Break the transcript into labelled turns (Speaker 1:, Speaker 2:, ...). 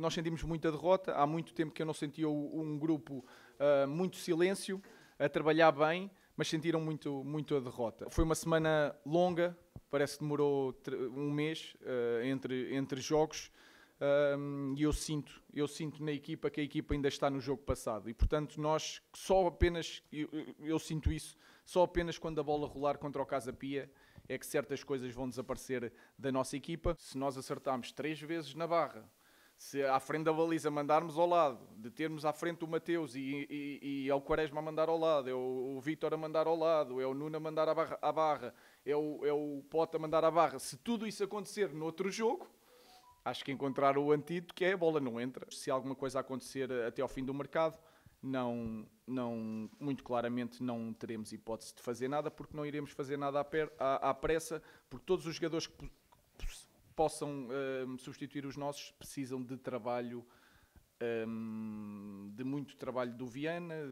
Speaker 1: nós sentimos muita derrota. Há muito tempo que eu não senti um grupo uh, muito silêncio, a trabalhar bem, mas sentiram muito, muito a derrota. Foi uma semana longa, parece que demorou um mês uh, entre, entre jogos. Ah, e eu sinto, eu sinto na equipa que a equipa ainda está no jogo passado e portanto nós só apenas eu, eu sinto isso só apenas quando a bola rolar contra o Casa Pia é que certas coisas vão desaparecer da nossa equipa. Se nós acertarmos três vezes na barra, se à frente da baliza mandarmos ao lado, de termos à frente o Mateus e, e, e é Quaresma a mandar ao lado, é o, o Vítor a mandar ao lado, é o Nuno a mandar à barra, à barra é, o, é o Pote a mandar à barra, se tudo isso acontecer noutro jogo, acho que encontrar o antídoto que é a bola não entra. Se alguma coisa acontecer eh, até ao fim do mercado, não, não, muito claramente não teremos hipótese de fazer nada, porque não iremos fazer nada à, per, à, à pressa, porque todos os jogadores que possam um, ehm, substituir os nossos precisam de trabalho, um, ehm, de muito trabalho do Viana,